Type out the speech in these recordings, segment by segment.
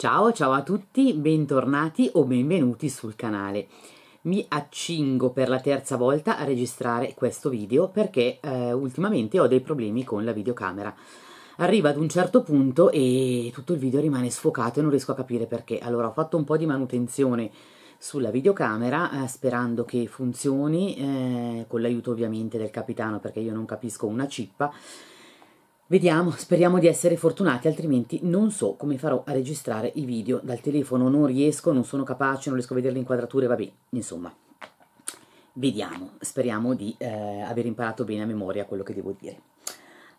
Ciao, ciao a tutti, bentornati o benvenuti sul canale. Mi accingo per la terza volta a registrare questo video perché eh, ultimamente ho dei problemi con la videocamera. Arriva ad un certo punto e tutto il video rimane sfocato e non riesco a capire perché. Allora ho fatto un po' di manutenzione sulla videocamera eh, sperando che funzioni eh, con l'aiuto ovviamente del capitano perché io non capisco una cippa Vediamo, speriamo di essere fortunati, altrimenti non so come farò a registrare i video dal telefono, non riesco, non sono capace, non riesco a vedere le inquadrature, vabbè, insomma, vediamo, speriamo di eh, aver imparato bene a memoria quello che devo dire.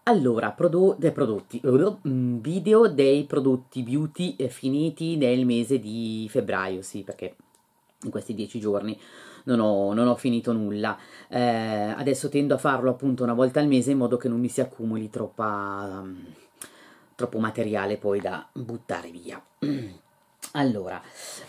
Allora, prodo dei prodotti, mm, video dei prodotti beauty eh, finiti nel mese di febbraio, sì, perché in questi dieci giorni non ho, non ho finito nulla. Eh, adesso tendo a farlo appunto una volta al mese in modo che non mi si accumuli troppa, mm, troppo materiale poi da buttare via. Allora,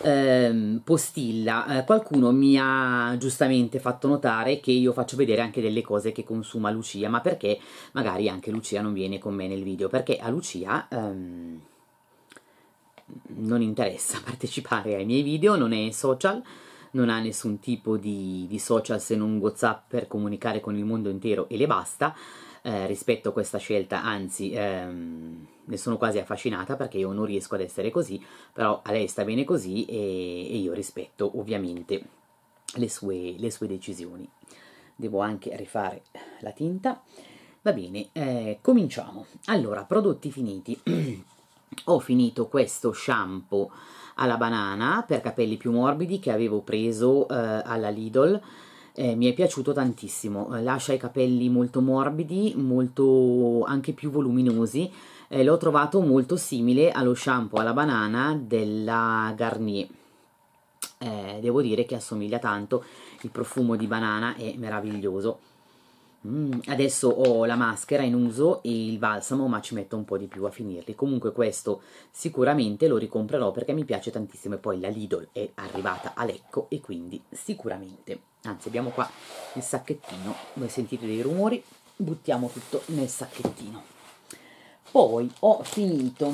ehm, postilla, eh, qualcuno mi ha giustamente fatto notare che io faccio vedere anche delle cose che consuma Lucia, ma perché magari anche Lucia non viene con me nel video? Perché a Lucia ehm, non interessa partecipare ai miei video, non è social, non ha nessun tipo di, di social se non WhatsApp per comunicare con il mondo intero e le basta. Eh, rispetto a questa scelta, anzi ehm, ne sono quasi affascinata perché io non riesco ad essere così, però a lei sta bene così e, e io rispetto ovviamente le sue, le sue, decisioni. Devo anche rifare la tinta. Va bene, eh, cominciamo. Allora, prodotti finiti. Ho finito questo shampoo alla banana per capelli più morbidi che avevo preso eh, alla Lidl eh, mi è piaciuto tantissimo, eh, lascia i capelli molto morbidi, molto anche più voluminosi, eh, l'ho trovato molto simile allo shampoo alla banana della Garnier. Eh, devo dire che assomiglia tanto, il profumo di banana è meraviglioso. Mm, adesso ho la maschera in uso e il balsamo, ma ci metto un po' di più a finirli. Comunque questo sicuramente lo ricomprerò perché mi piace tantissimo e poi la Lidl è arrivata a Lecco e quindi sicuramente. Anzi, abbiamo qua il sacchettino, voi sentite dei rumori, buttiamo tutto nel sacchettino. Poi ho finito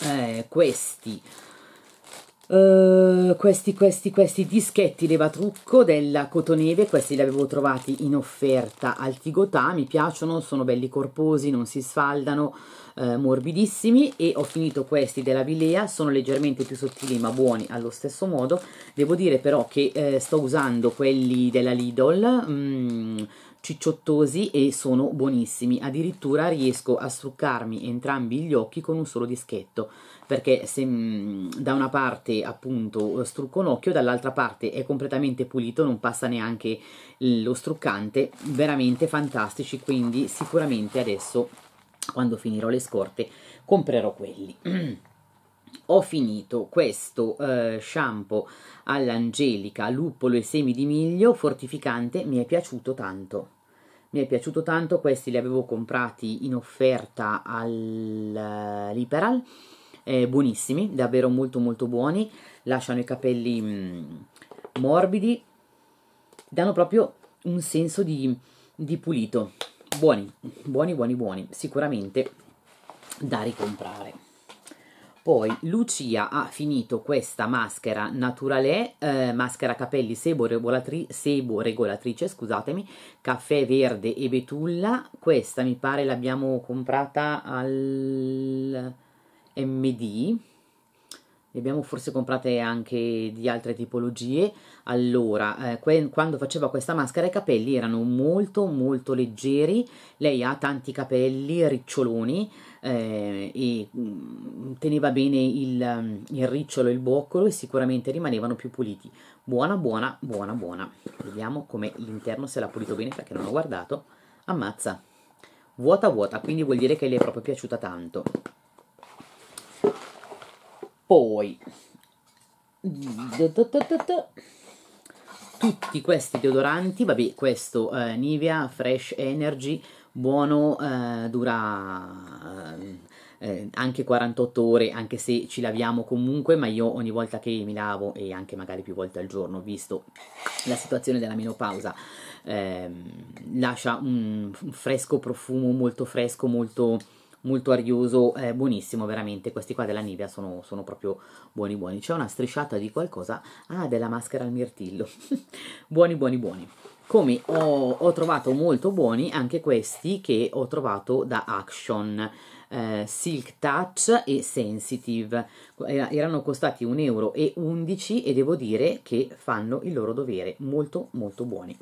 eh, questi Uh, questi, questi, questi dischetti levatrucco della Cotoneve, questi li avevo trovati in offerta al Tigotà, mi piacciono, sono belli corposi, non si sfaldano, uh, morbidissimi e ho finito questi della Vilea, sono leggermente più sottili ma buoni allo stesso modo, devo dire però che uh, sto usando quelli della Lidl, mm, cicciottosi e sono buonissimi, addirittura riesco a struccarmi entrambi gli occhi con un solo dischetto, perché se mm, da una parte appunto strucco un occhio, dall'altra parte è completamente pulito, non passa neanche lo struccante, veramente fantastici, quindi sicuramente adesso quando finirò le scorte comprerò quelli. ho finito questo eh, shampoo all'angelica, luppolo e semi di miglio fortificante, mi è piaciuto tanto. Mi è piaciuto tanto, questi li avevo comprati in offerta all'Iperal. Eh, uh, eh, buonissimi, davvero molto molto buoni, lasciano i capelli mh, mm, morbidi, danno proprio un senso di, di pulito, buoni, buoni buoni buoni, sicuramente da ricomprare. Poi Lucia ha finito questa maschera naturale, eh, maschera capelli sebo, regolatri, sebo regolatrice, scusatemi, caffè verde e betulla. Questa mi pare l'abbiamo comprata al MD, ne abbiamo forse comprate anche di altre tipologie. Allora, eh, quando faceva questa maschera i capelli erano molto molto leggeri, lei ha tanti capelli riccioloni eh, e mm, teneva bene il, mm, il ricciolo e il boccolo e sicuramente rimanevano più puliti. Buona buona buona buona. Vediamo come l'interno se l'ha pulito bene perché non ho guardato. Ammazza. Vuota vuota, quindi vuol dire che le è proprio piaciuta tanto. Poi, tutti questi deodoranti, vabbè, questo eh, Nivea Fresh Energy, buono, eh, dura eh, eh anche 48 ore, anche se ci laviamo comunque, ma io ogni volta che mi lavo e anche magari più volte al giorno, visto la situazione della menopausa, ehm, lascia un fresco profumo molto fresco, molto molto arioso, eh, buonissimo veramente, questi qua della Nivea sono, sono, proprio buoni buoni, c'è una strisciata di qualcosa, ah della maschera al mirtillo, buoni buoni buoni. Come ho, ho, trovato molto buoni anche questi che ho trovato da Action, eh, Silk Touch e Sensitive, eh, erano costati 1,11 euro e devo dire che fanno il loro dovere, molto molto buoni.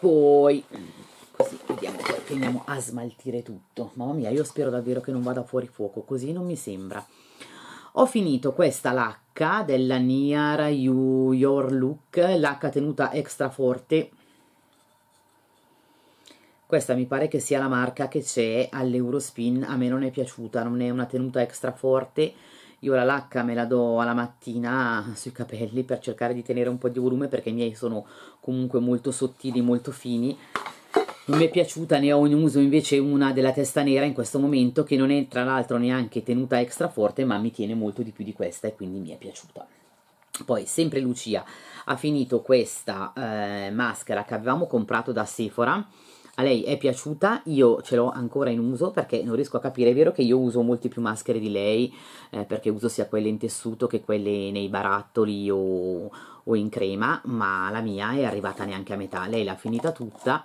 Poi poi vediamo poi che andiamo a smaltire tutto mamma mia io spero davvero che non vada fuori fuoco così non mi sembra ho finito questa lacca della Niara you, Your Look lacca tenuta extra forte questa mi pare che sia la marca che c'è all'Eurospin a me non è piaciuta non è una tenuta extra forte io la lacca me la do alla mattina sui capelli per cercare di tenere un po' di volume perché i miei sono comunque molto sottili, molto fini non mi è piaciuta, ne ho in uso invece una della testa nera in questo momento che non è tra l'altro neanche tenuta extra forte ma mi tiene molto di più di questa e quindi mi è piaciuta. Poi sempre Lucia ha finito questa eh, maschera che avevamo comprato da Sephora, a lei è piaciuta, io ce l'ho ancora in uso perché non riesco a capire, è vero che io uso molti più maschere di lei eh, perché uso sia quelle in tessuto che quelle nei barattoli o, o in crema, ma la mia è arrivata neanche a metà, lei l'ha finita tutta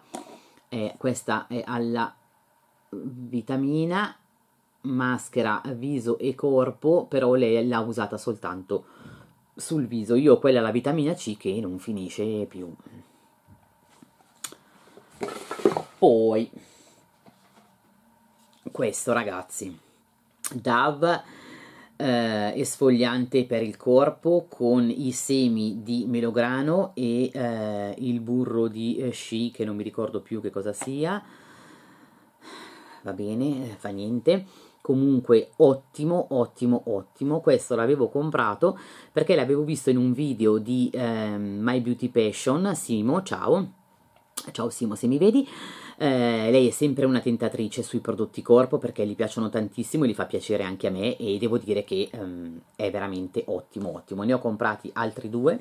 eh, questa è alla vitamina maschera viso e corpo però lei l'ha usata soltanto sul viso io ho quella la vitamina C che non finisce più poi questo ragazzi DAV eh, esfoliante per il corpo con i semi di melograno e eh, il burro di eh, sci che non mi ricordo più che cosa sia va bene, eh, fa niente comunque ottimo ottimo ottimo questo l'avevo comprato perché l'avevo visto in un video di eh, My Beauty Passion Simo ciao ciao Simo se mi vedi eh, lei è sempre una tentatrice sui prodotti corpo perché gli piacciono tantissimo e li fa piacere anche a me e devo dire che ehm, è veramente ottimo, ottimo. Ne ho comprati altri due.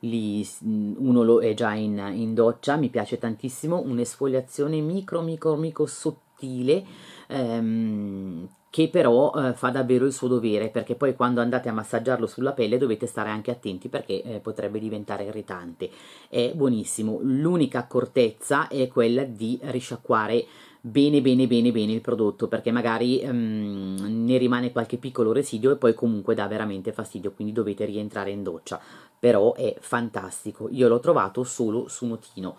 Lì, uno lo è già in, in, doccia, mi piace tantissimo, un'esfoliazione micro micro micro sottile ehm, che però eh, fa davvero il suo dovere, perché poi quando andate a massaggiarlo sulla pelle dovete stare anche attenti perché eh, potrebbe diventare irritante. È buonissimo, l'unica accortezza è quella di risciacquare bene bene bene bene il prodotto perché magari um, ne rimane qualche piccolo residuo e poi comunque dà veramente fastidio quindi dovete rientrare in doccia però è fantastico io l'ho trovato solo su notino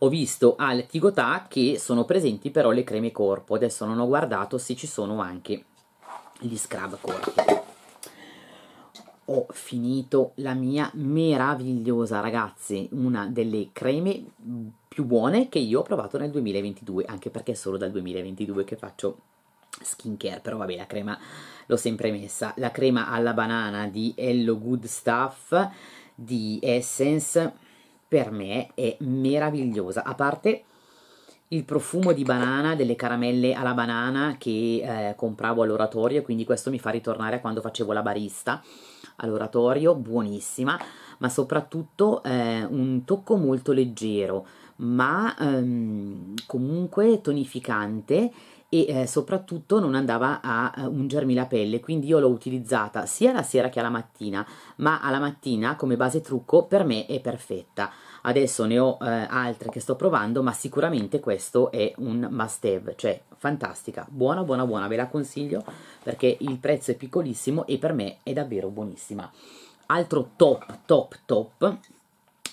ho visto al Tigotà che sono presenti però le creme corpo adesso non ho guardato se ci sono anche gli scrub corpo. ho finito la mia meravigliosa ragazzi una delle creme più buone che io ho provato nel 2022 anche perché è solo dal 2022 che faccio skincare però vabbè la crema l'ho sempre messa la crema alla banana di Hello Good Stuff di Essence per me è meravigliosa, a parte il profumo di banana, delle caramelle alla banana che eh, compravo all'oratorio, quindi questo mi fa ritornare a quando facevo la barista all'oratorio, buonissima, ma soprattutto eh, un tocco molto leggero, ma ehm, comunque tonificante e eh, soprattutto non andava a eh, ungermi la pelle, quindi io l'ho utilizzata sia la sera che alla mattina, ma alla mattina come base trucco per me è perfetta. Adesso ne ho eh, altre che sto provando, ma sicuramente questo è un must have, cioè fantastica, buona buona buona, ve la consiglio perché il prezzo è piccolissimo e per me è davvero buonissima. Altro top top top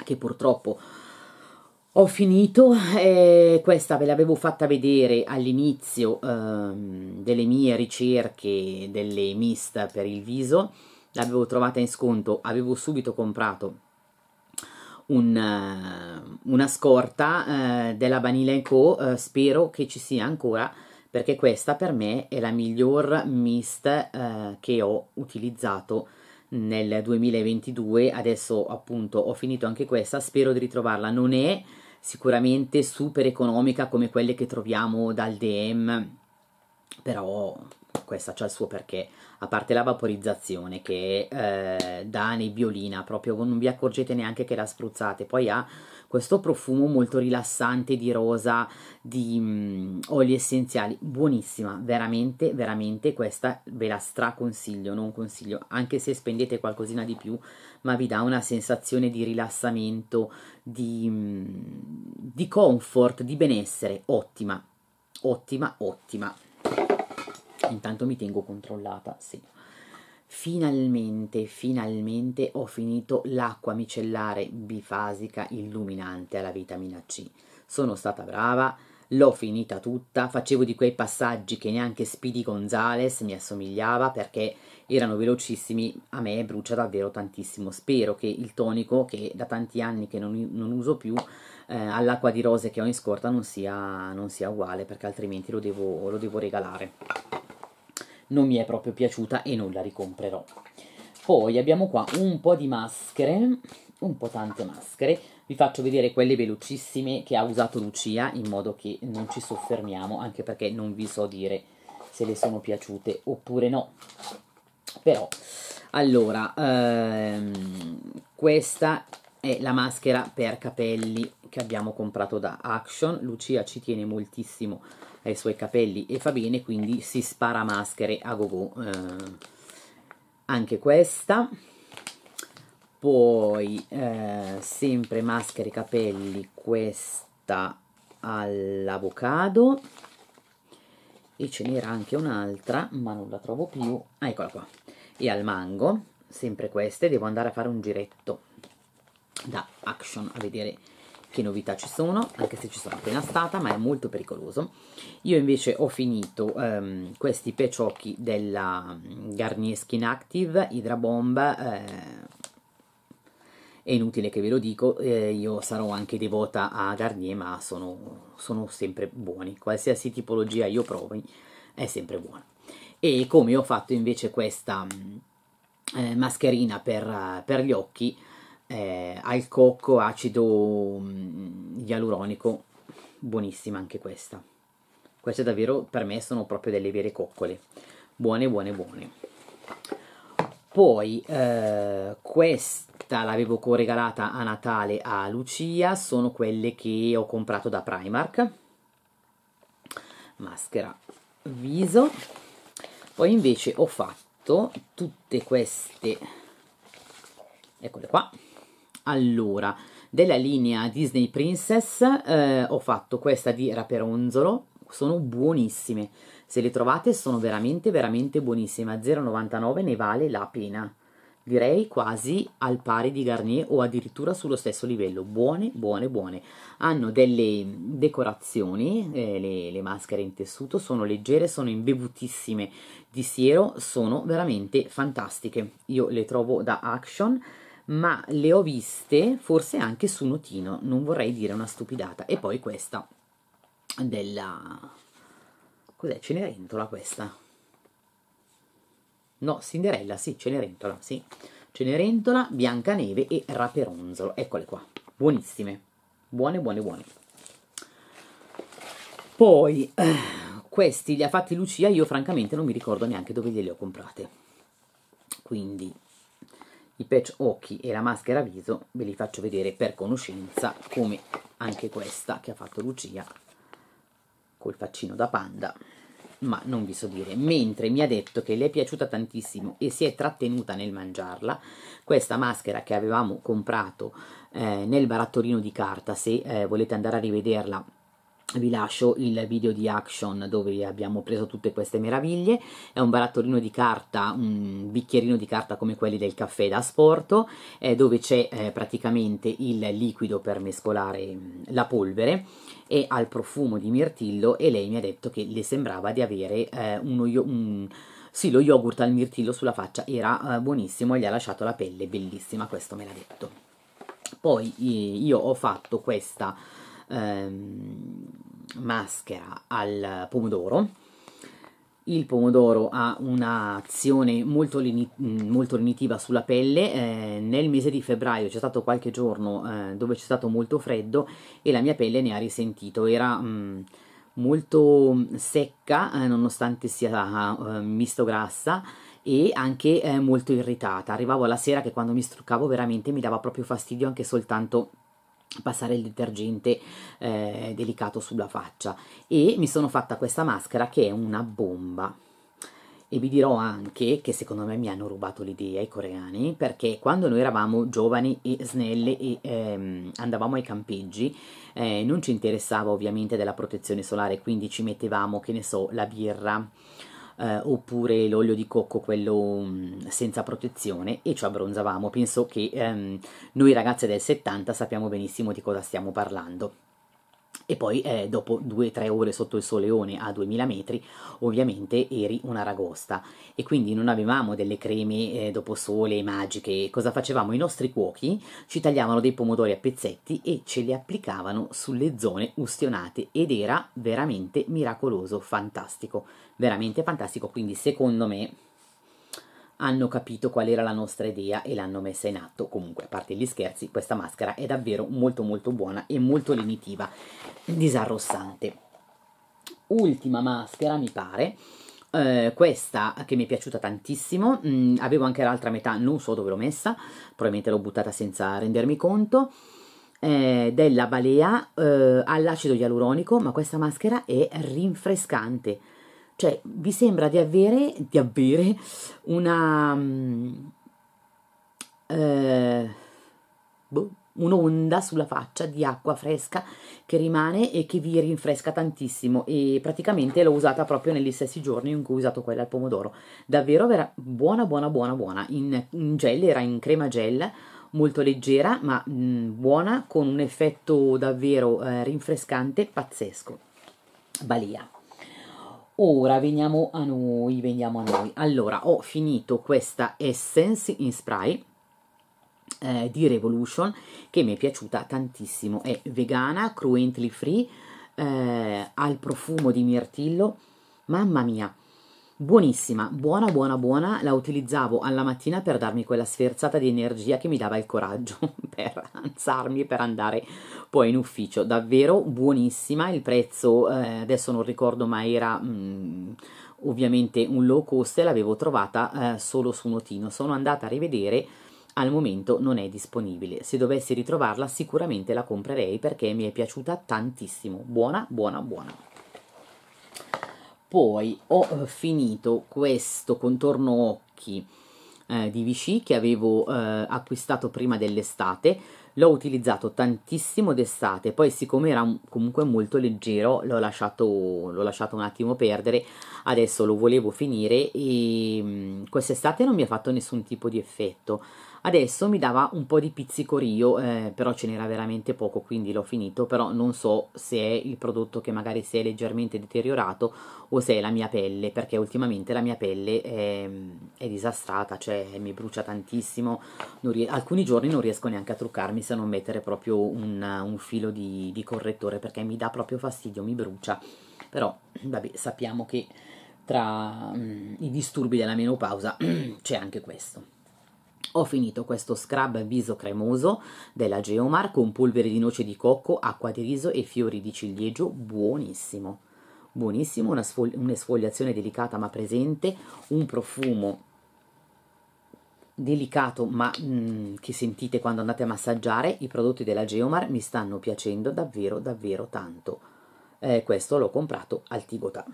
che purtroppo ho finito, eh, questa ve l'avevo fatta vedere all'inizio ehm, delle mie ricerche delle mist per il viso, l'avevo trovata in sconto, avevo subito comprato un, eh, una scorta eh, della Vanilla Co, eh, spero che ci sia ancora perché questa per me è la miglior mist eh, che ho utilizzato nel 2022, adesso appunto ho finito anche questa, spero di ritrovarla, non è sicuramente super economica come quelle che troviamo dal DM, però questa c'ha il suo perché, a parte la vaporizzazione che eh, dà nebbiolina, proprio non vi accorgete neanche che la spruzzate, poi ha questo profumo molto rilassante di rosa, di mm, oli essenziali, buonissima, veramente, veramente questa ve la straconsiglio, non consiglio, anche se spendete qualcosina di più ma vi dà una sensazione di rilassamento, di, mm, di comfort, di benessere ottima, ottima, ottima. Intanto mi tengo controllata, sì. Finalmente, finalmente ho finito l'acqua micellare bifasica illuminante alla vitamina C. Sono stata brava, L'ho finita tutta, facevo di quei passaggi che neanche Speedy Gonzales mi assomigliava perché erano velocissimi, a me brucia davvero tantissimo. Spero che il tonico, che da tanti anni che non, non uso più, eh, all'acqua di rose che ho in scorta non sia, non sia uguale perché altrimenti lo devo, lo devo regalare. Non mi è proprio piaciuta e non la ricomprerò. Poi abbiamo qua un po' di maschere, un po' tante maschere vi faccio vedere quelle velocissime che ha usato Lucia in modo che non ci soffermiamo anche perché non vi so dire se le sono piaciute oppure no però allora ehm, questa è la maschera per capelli che abbiamo comprato da Action Lucia ci tiene moltissimo ai suoi capelli e fa bene quindi si spara maschere a go -go. eh, anche questa poi eh, sempre maschere capelli questa all'avocado e ce n'era anche un'altra ma non la trovo più ah, eccola qua e al mango sempre queste devo andare a fare un giretto da action a vedere che novità ci sono anche se ci sono appena stata ma è molto pericoloso io invece ho finito um, questi peciocchi della mm, Garnier Skin Active Hydra Bomb eh, è inutile che ve lo dico, eh, io sarò anche devota a Garnier, ma sono, sono sempre buoni, qualsiasi tipologia io provi è sempre buona. E come ho fatto invece questa mm, eh, mascherina per, per, gli occhi, eh, al cocco, acido mh, mm, ialuronico, buonissima anche questa. Queste davvero per me sono proprio delle vere coccole, buone buone buone. Poi eh, questa Invicta l'avevo regalata a Natale a Lucia, sono quelle che ho comprato da Primark. Maschera viso. Poi invece ho fatto tutte queste, eccole qua. Allora, della linea Disney Princess eh, ho fatto questa di Raperonzolo, sono buonissime. Se le trovate sono veramente veramente buonissime, a 0,99 ne vale la pena direi quasi al pari di Garnier o addirittura sullo stesso livello, buone, buone, buone. Hanno delle decorazioni, eh, le, le, maschere in tessuto, sono leggere, sono imbevutissime di siero, sono veramente fantastiche. Io le trovo da action, ma le ho viste forse anche su Notino, non vorrei dire una stupidata. E poi questa della... cos'è? Cenerentola questa? No, Cinderella, sì, Cenerentola, sì. Cenerentola, Biancaneve e Raperonzolo. Eccole qua. Buonissime. Buone, buone, buone. Poi, eh, questi li ha fatti Lucia, io francamente non mi ricordo neanche dove glieli ho comprate. Quindi, i patch occhi e la maschera viso ve li faccio vedere per conoscenza, come anche questa che ha fatto Lucia col faccino da panda ma non vi so dire. Mentre mi ha detto che le è piaciuta tantissimo e si è trattenuta nel mangiarla, questa maschera che avevamo comprato eh, nel barattolino di carta, se eh, volete andare a rivederla vi lascio il video di Action dove abbiamo preso tutte queste meraviglie, è un barattolino di carta, un bicchierino di carta come quelli del caffè da sporto, eh, dove c'è eh, praticamente il liquido per mescolare mm, la polvere e al profumo di mirtillo e lei mi ha detto che le sembrava di avere eh, uno yo- un, sì, lo yogurt al mirtillo sulla faccia era eh, buonissimo, gli ha lasciato la pelle bellissima, questo me l'ha detto. Poi io ho fatto questa ehm, maschera al pomodoro il pomodoro ha un'azione molto, limit- mm, molto, limitiva sulla pelle, eh, nel mese di febbraio c'è stato qualche giorno eh, dove c'è stato molto freddo e la mia pelle ne ha risentito, era mh, mm, molto mm, secca eh, nonostante sia eh, misto grassa e anche eh, molto irritata, arrivavo alla sera che quando mi struccavo veramente mi dava proprio fastidio anche soltanto passare il detergente eh, delicato sulla faccia e mi sono fatta questa maschera che è una bomba e vi dirò anche che secondo me mi hanno rubato l'idea i coreani perché quando noi eravamo giovani e snelle e ehm, andavamo ai campeggi eh, non ci interessava ovviamente della protezione solare quindi ci mettevamo che ne so la birra eh, oppure l'olio di cocco, quello mm, senza protezione, e ci abbronzavamo. Penso che ehm, noi ragazze del 70 sappiamo benissimo di cosa stiamo parlando. E poi eh, dopo 2-3 ore sotto il soleone a 2000 metri, ovviamente eri una ragosta e quindi non avevamo delle creme eh, dopo sole magiche. Cosa facevamo? I nostri cuochi ci tagliavano dei pomodori a pezzetti e ce li applicavano sulle zone ustionate ed era veramente miracoloso, fantastico veramente fantastico, quindi secondo me hanno capito qual era la nostra idea e l'hanno messa in atto. Comunque, a parte gli scherzi, questa maschera è davvero molto molto buona e molto lenitiva, disarrossante. Ultima maschera, mi pare. Eh, questa che mi è piaciuta tantissimo, mm, avevo anche l'altra metà, non so dove l'ho messa, probabilmente l'ho buttata senza rendermi conto. Eh, della balea eh, all'acido ialuronico, ma questa maschera è rinfrescante cioè, vi sembra di avere, di avere una... Um, eh, boh, un'onda sulla faccia di acqua fresca che rimane e che vi rinfresca tantissimo e praticamente l'ho usata proprio negli stessi giorni in cui ho usato quella al pomodoro davvero vera, buona buona buona buona in, in, gel era in crema gel molto leggera ma mh, mm, buona con un effetto davvero eh, rinfrescante pazzesco balia Ora veniamo a noi, veniamo a noi. Allora, ho finito questa Essence in spray eh, di Revolution che mi è piaciuta tantissimo. È vegana, cruently free, eh, al profumo di mirtillo. Mamma mia, Buonissima, buona, buona, buona, la utilizzavo alla mattina per darmi quella sferzata di energia che mi dava il coraggio per alzarmi e per andare poi in ufficio. Davvero buonissima, il prezzo eh, adesso non ricordo ma era mh, mm, ovviamente un low cost e l'avevo trovata eh, solo su Notino. Sono andata a rivedere al momento non è disponibile. Se dovessi ritrovarla sicuramente la comprerei perché mi è piaciuta tantissimo. Buona, buona, buona. Poi ho eh, finito questo contorno occhi eh, di Vichy che avevo eh, acquistato prima dell'estate. L'ho utilizzato tantissimo d'estate, poi siccome era comunque molto leggero l'ho lasciato, lasciato un attimo perdere, adesso lo volevo finire e mm, quest'estate non mi ha fatto nessun tipo di effetto Adesso mi dava un po' di pizzicorio, eh, però ce n'era veramente poco, quindi l'ho finito, però non so se è il prodotto che magari si è leggermente deteriorato o se è la mia pelle, perché ultimamente la mia pelle è, è disastrata, cioè mi brucia tantissimo, ries- alcuni giorni non riesco neanche a truccarmi se non mettere proprio un, un filo di, di correttore, perché mi dà proprio fastidio, mi brucia però vabbè, sappiamo che tra mh, mm, i disturbi della menopausa c'è anche questo. Ho finito questo scrub viso cremoso della Geomar con polvere di noce di cocco, acqua di riso e fiori di ciliegio, buonissimo. Buonissimo, un'esfoliazione delicata ma presente, un profumo delicato ma mm, che sentite quando andate a massaggiare. I prodotti della Geomar mi stanno piacendo davvero davvero tanto. Eh, questo l'ho comprato al Tigotà.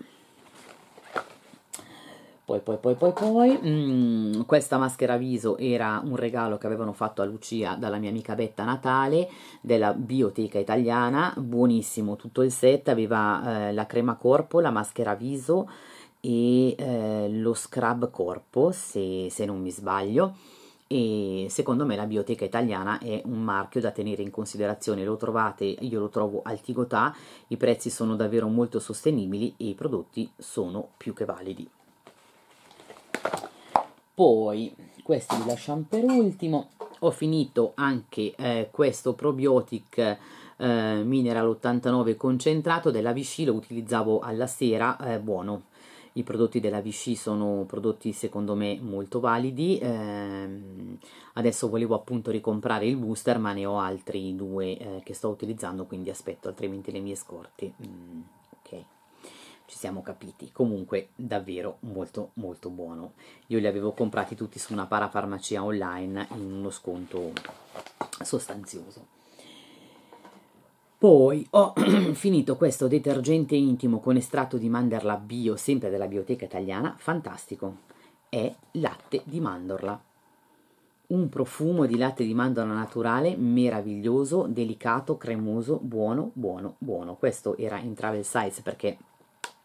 Poi, poi, poi, poi, poi, mm, questa maschera viso era un regalo che avevano fatto a Lucia dalla mia amica Betta Natale della Bioteca Italiana, buonissimo tutto il set, aveva eh, la crema corpo, la maschera viso e eh, lo scrub corpo, se, se non mi sbaglio. E secondo me la Bioteca Italiana è un marchio da tenere in considerazione, lo trovate, io lo trovo al Tigotà, i prezzi sono davvero molto sostenibili e i prodotti sono più che validi. Poi, questi li lasciamo per ultimo. Ho finito anche eh, questo probiotic eh, mineral 89 concentrato della Vichy, lo utilizzavo alla sera, eh, buono. I prodotti della Vichy sono prodotti secondo me molto validi. Ehm, adesso volevo appunto ricomprare il booster, ma ne ho altri due eh, che sto utilizzando, quindi aspetto altrimenti le mie scorte. Mm ci siamo capiti. Comunque davvero molto molto buono. Io li avevo comprati tutti su una parafarmacia online in uno sconto sostanzioso. Poi ho finito questo detergente intimo con estratto di mandorla bio, sempre della Bioteca Italiana, fantastico. È latte di mandorla. Un profumo di latte di mandorla naturale meraviglioso, delicato, cremoso, buono, buono, buono. Questo era in travel size perché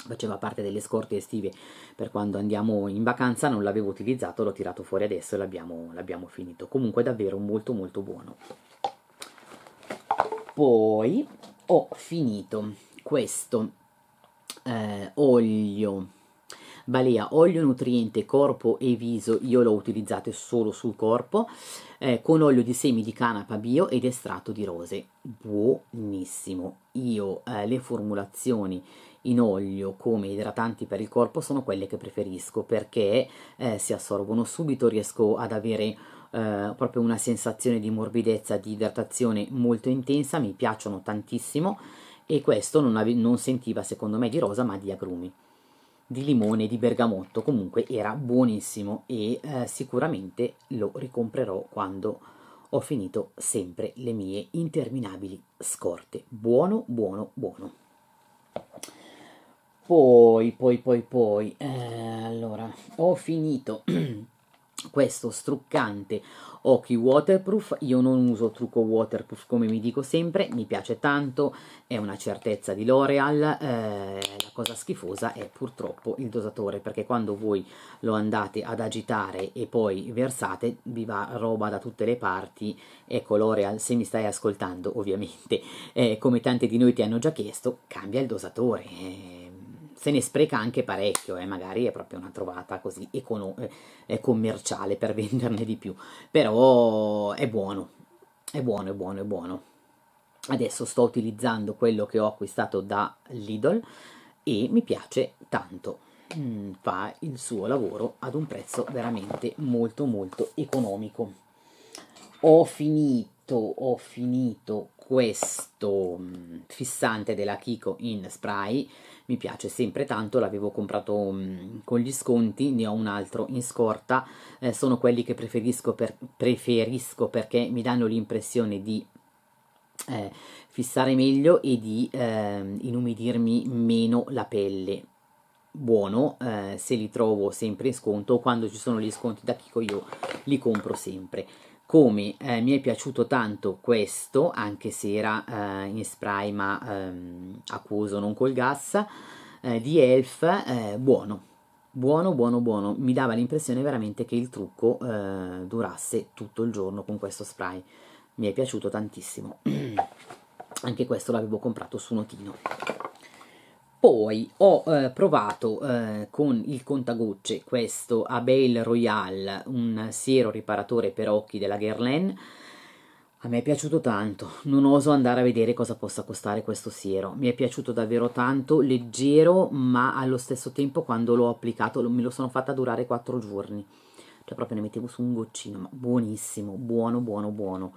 faceva parte delle scorte estive per quando andiamo in vacanza, non l'avevo utilizzato, l'ho tirato fuori adesso e l'abbiamo, finito. Comunque davvero molto molto buono. Poi ho finito questo eh, olio Balea olio nutriente corpo e viso, io l'ho utilizzato solo sul corpo, eh, con olio di semi di canapa bio ed estratto di rose. Buonissimo! Io eh, le formulazioni in olio come idratanti per il corpo sono quelle che preferisco perché eh, si assorbono subito, riesco ad avere eh, proprio una sensazione di morbidezza, di idratazione molto intensa, mi piacciono tantissimo e questo non, ave- non sentiva secondo me di rosa ma di agrumi di limone di bergamotto comunque era buonissimo e eh, sicuramente lo ricomprerò quando ho finito sempre le mie interminabili scorte buono buono buono poi, poi, poi, poi, eh, allora, ho finito questo struccante occhi waterproof io non uso trucco waterproof come mi dico sempre mi piace tanto è una certezza di L'Oreal eh, la cosa schifosa è purtroppo il dosatore perché quando voi lo andate ad agitare e poi versate vi va roba da tutte le parti ecco L'Oreal se mi stai ascoltando ovviamente eh, come tanti di noi ti hanno già chiesto cambia il dosatore eh se ne spreca anche parecchio, eh, magari è proprio una trovata così econo- eh, eh commerciale per venderne di più, però è buono, è buono, è buono, è buono. Adesso sto utilizzando quello che ho acquistato da Lidl e mi piace tanto. Mm, fa il suo lavoro ad un prezzo veramente molto molto economico. Ho finito, ho finito questo mm, fissante della Kiko in spray mi piace sempre tanto, l'avevo comprato mm, con gli sconti, ne ho un altro in scorta, eh, sono quelli che preferisco, per, preferisco perché mi danno l'impressione di eh, fissare meglio e di eh, inumidirmi meno la pelle. Buono, eh, se li trovo sempre in sconto, quando ci sono gli sconti da chico io li compro sempre. Come eh, mi è piaciuto tanto questo, anche se era eh, in spray ma ehm, acquoso, non col gas, eh, di Elf, eh, buono. Buono, buono, buono. Mi dava l'impressione veramente che il trucco eh, durasse tutto il giorno con questo spray. Mi è piaciuto tantissimo. Anche questo l'avevo comprato su Notino. Poi ho eh, provato eh, con il contagocce questo Abel Royal, un siero riparatore per occhi della Guerlain. A me è piaciuto tanto, non oso andare a vedere cosa possa costare questo siero. Mi è piaciuto davvero tanto, leggero, ma allo stesso tempo quando l'ho applicato lo, me lo sono fatta durare 4 giorni. Cioè proprio ne mettevo su un goccino, ma buonissimo, buono, buono, buono.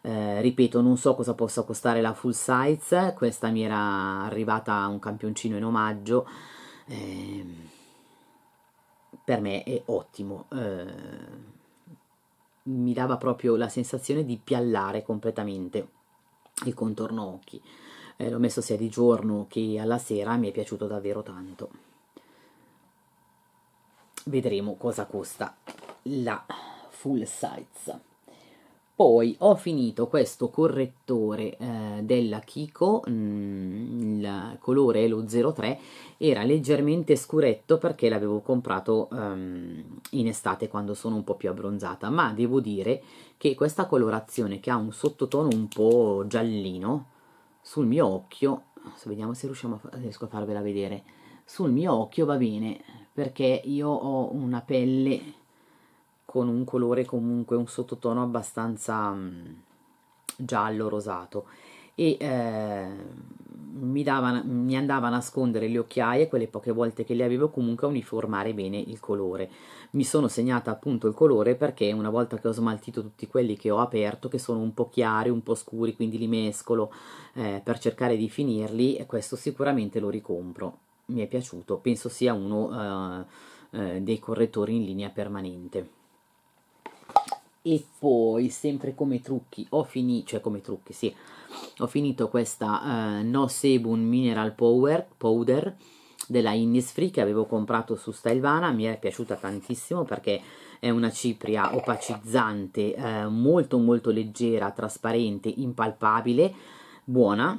Eh, ripeto, non so cosa possa costare la full size, questa mi era arrivata un campioncino in omaggio. Eh, per me è ottimo. Eh, mi dava proprio la sensazione di piallare completamente il contorno occhi. Eh, l'ho messo sia di giorno che alla sera, mi è piaciuto davvero tanto. Vedremo cosa costa la full size. Poi ho finito questo correttore eh, della Kiko, mh, mm, il colore è lo 03, era leggermente scuretto perché l'avevo comprato um, in estate quando sono un po' più abbronzata, ma devo dire che questa colorazione che ha un sottotono un po' giallino sul mio occhio, se vediamo se riusciamo a, riesco a farvela vedere, sul mio occhio va bene perché io ho una pelle con un colore comunque un sottotono abbastanza mh, giallo rosato e eh, mi, dava, mi, andava a nascondere le occhiaie quelle poche volte che le avevo comunque a uniformare bene il colore mi sono segnata appunto il colore perché una volta che ho smaltito tutti quelli che ho aperto che sono un po' chiari un po' scuri quindi li mescolo eh, per cercare di finirli questo sicuramente lo ricompro mi è piaciuto penso sia uno eh, eh dei correttori in linea permanente e poi, sempre come trucchi, ho finito, cioè come trucchi, sì, ho finito questa eh, No Sebum Mineral Power, Powder della Innisfree che avevo comprato su Stelvana, mi è piaciuta tantissimo perché è una cipria opacizzante, eh, molto molto leggera, trasparente, impalpabile, buona,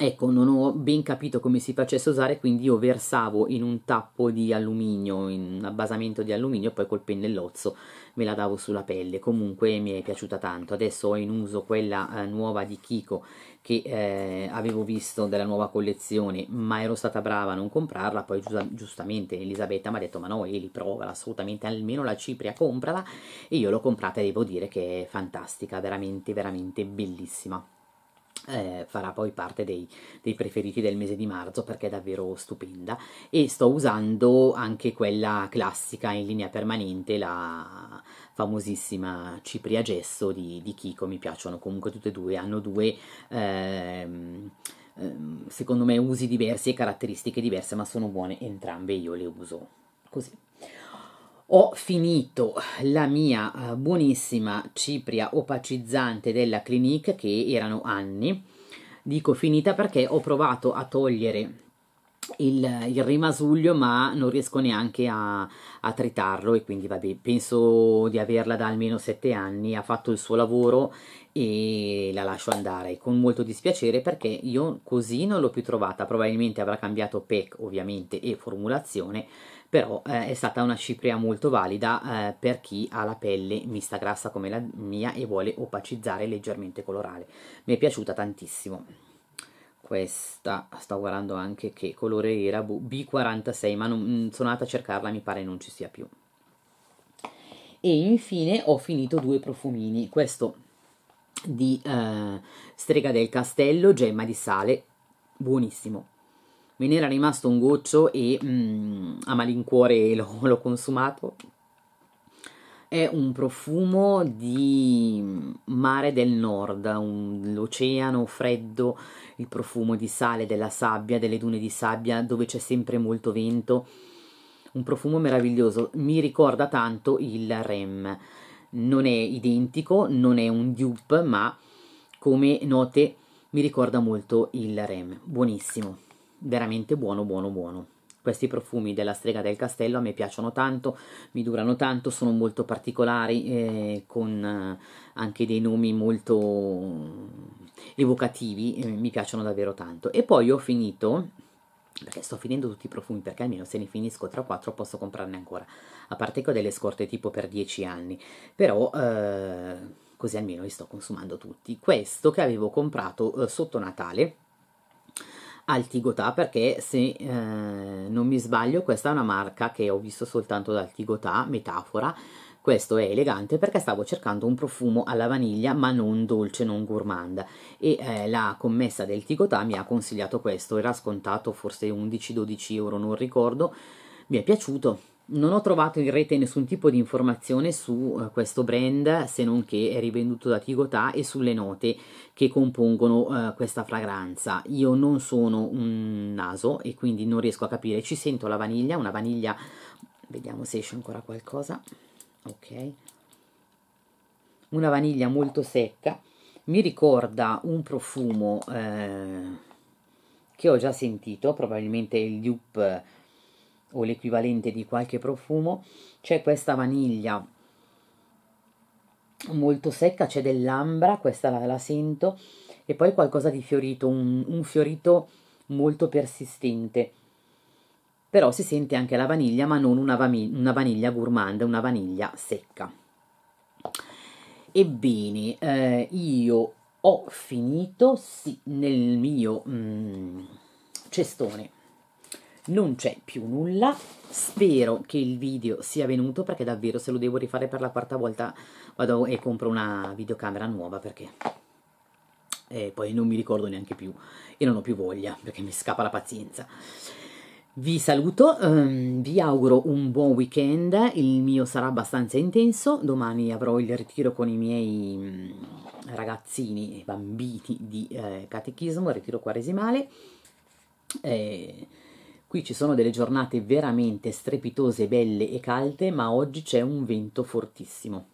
Ecco, non ho ben capito come si facesse usare, quindi io versavo in un tappo di alluminio, in un abbasamento di alluminio, e poi col pennellozzo me la davo sulla pelle. Comunque mi è piaciuta tanto. Adesso ho in uso quella eh, nuova di Kiko che eh, avevo visto della nuova collezione, ma ero stata brava a non comprarla. Poi giustamente Elisabetta mi ha detto: Ma no, Eli, provala assolutamente, almeno la Cipria, comprala. E io l'ho comprata e devo dire che è fantastica, veramente, veramente bellissima eh, farà poi parte dei, dei, preferiti del mese di marzo perché è davvero stupenda e sto usando anche quella classica in linea permanente la famosissima cipria gesso di, di Kiko mi piacciono comunque tutte e due hanno due ehm, ehm, secondo me usi diversi e caratteristiche diverse ma sono buone entrambe io le uso così ho finito la mia eh, buonissima cipria opacizzante della Clinique che erano anni. Dico finita perché ho provato a togliere il, il, rimasuglio ma non riesco neanche a, a tritarlo e quindi vabbè penso di averla da almeno 7 anni ha fatto il suo lavoro e la lascio andare con molto dispiacere perché io così non l'ho più trovata, probabilmente avrà cambiato pack ovviamente e formulazione, però eh, è stata una cipria molto valida eh, per chi ha la pelle mista grassa come la mia e vuole opacizzare leggermente colorale. Mi è piaciuta tantissimo. Questa, sto guardando anche che colore era, B46, boh, ma non, mm, sono andata a cercarla, mi pare non ci sia più. E infine ho finito due profumini, questo di eh, Strega del Castello, Gemma di Sale, buonissimo. Me n'era rimasto un goccio e mm, a malincuore l'ho, consumato. È un profumo di mare del nord, l'oceano freddo, il profumo di sale, della sabbia, delle dune di sabbia dove c'è sempre molto vento. Un profumo meraviglioso, mi ricorda tanto il REM non è identico, non è un dupe, ma come note mi ricorda molto il REM. Buonissimo, veramente buono, buono, buono. Questi profumi della strega del castello a me piacciono tanto, mi durano tanto, sono molto particolari, eh, con eh, anche dei nomi molto evocativi, eh, mi piacciono davvero tanto. E poi ho finito perché sto finendo tutti i profumi perché almeno se ne finisco tra 4 posso comprarne ancora a parte che ho delle scorte tipo per 10 anni però eh, così almeno li sto consumando tutti questo che avevo comprato eh, sotto Natale al Tigotà perché se eh, non mi sbaglio questa è una marca che ho visto soltanto dal Tigotà, Metafora questo è elegante perché stavo cercando un profumo alla vaniglia ma non dolce, non gourmand e eh, la commessa del Tigotà mi ha consigliato questo, era scontato forse 11-12 euro, non ricordo, mi è piaciuto. Non ho trovato in rete nessun tipo di informazione su eh, questo brand se non che è rivenduto da Tigotà e sulle note che compongono eh, questa fragranza. Io non sono un naso e quindi non riesco a capire, ci sento la vaniglia, una vaniglia, vediamo se esce ancora qualcosa ok una vaniglia molto secca mi ricorda un profumo eh, che ho già sentito probabilmente il dupe eh, o l'equivalente di qualche profumo c'è questa vaniglia molto secca c'è dell'ambra questa la, la, sento e poi qualcosa di fiorito un, un fiorito molto persistente però si sente anche la vaniglia, ma non una, una vaniglia gourmand, una vaniglia secca. Ebbene, eh, io ho finito, sì, nel mio mm, cestone non c'è più nulla, spero che il video sia venuto perché davvero se lo devo rifare per la quarta volta vado e compro una videocamera nuova perché E eh, poi non mi ricordo neanche più e non ho più voglia perché mi scappa la pazienza. Vi saluto, um, vi auguro un buon weekend, il mio sarà abbastanza intenso, domani avrò il ritiro con i miei mm, ragazzini e bambini di eh, catechismo, ritiro quaresimale. Eh, qui ci sono delle giornate veramente strepitose, belle e calde, ma oggi c'è un vento fortissimo.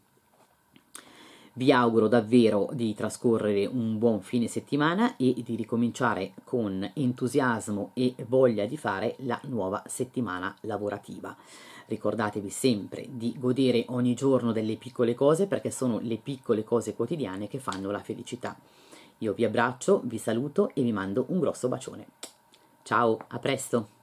Vi auguro davvero di trascorrere un buon fine settimana e di ricominciare con entusiasmo e voglia di fare la nuova settimana lavorativa. Ricordatevi sempre di godere ogni giorno delle piccole cose perché sono le piccole cose quotidiane che fanno la felicità. Io vi abbraccio, vi saluto e vi mando un grosso bacione. Ciao, a presto!